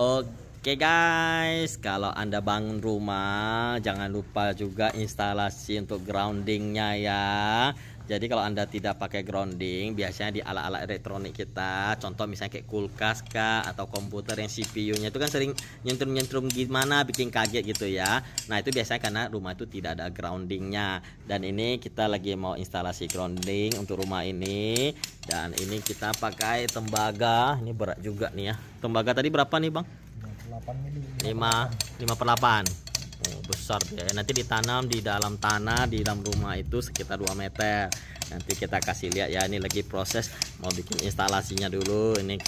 Oh, oke guys, kalau Anda bangun rumah jangan lupa juga instalasi untuk groundingnya ya. Jadi kalau Anda tidak pakai grounding, biasanya di ala-ala elektronik kita, contoh misalnya kayak kulkas kah atau komputer yang CPU-nya itu kan sering nyentrum-nyentrum gimana bikin kaget gitu ya. Nah, itu biasanya karena rumah itu tidak ada groundingnya. Dan ini kita lagi mau instalasi grounding untuk rumah ini dan ini kita pakai tembaga. Ini berat juga nih ya. Tembaga tadi berapa nih, Bang? 5 5 per 8 oh, besar ya nanti ditanam di dalam tanah di dalam rumah itu sekitar 2 meter nanti kita kasih lihat ya ini lagi proses mau bikin instalasinya dulu ini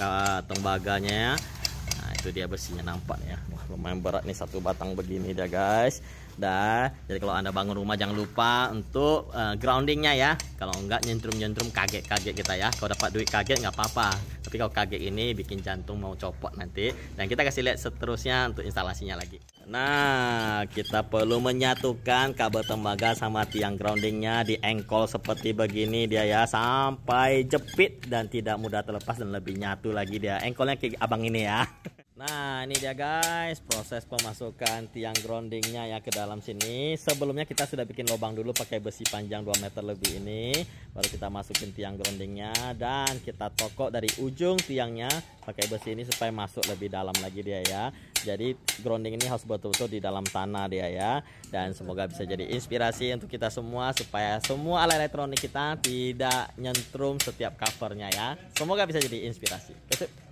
tembaganya nah itu dia besinya nampak ya wah lumayan berat nih satu batang begini dia guys dah jadi kalau anda bangun rumah jangan lupa untuk uh, groundingnya ya kalau enggak nyentrum nyentrum kaget kaget kita ya kalau dapat duit kaget nggak apa-apa tapi kalau kaget ini bikin jantung mau copot nanti dan kita kasih lihat seterusnya untuk instalasinya lagi nah kita perlu menyatukan kabel tembaga sama tiang groundingnya di engkol seperti begini dia ya sampai jepit dan tidak mudah terlepas dan lebih nyatu lagi dia engkolnya kayak abang ini ya Nah ini dia guys proses pemasukan tiang groundingnya ya ke dalam sini Sebelumnya kita sudah bikin lubang dulu pakai besi panjang 2 meter lebih ini Baru kita masukin tiang groundingnya dan kita tokok dari ujung tiangnya pakai besi ini supaya masuk lebih dalam lagi dia ya Jadi grounding ini harus betul-betul di dalam tanah dia ya Dan semoga bisa jadi inspirasi untuk kita semua Supaya semua alat elektronik kita tidak nyentrum setiap covernya ya Semoga bisa jadi inspirasi kasih.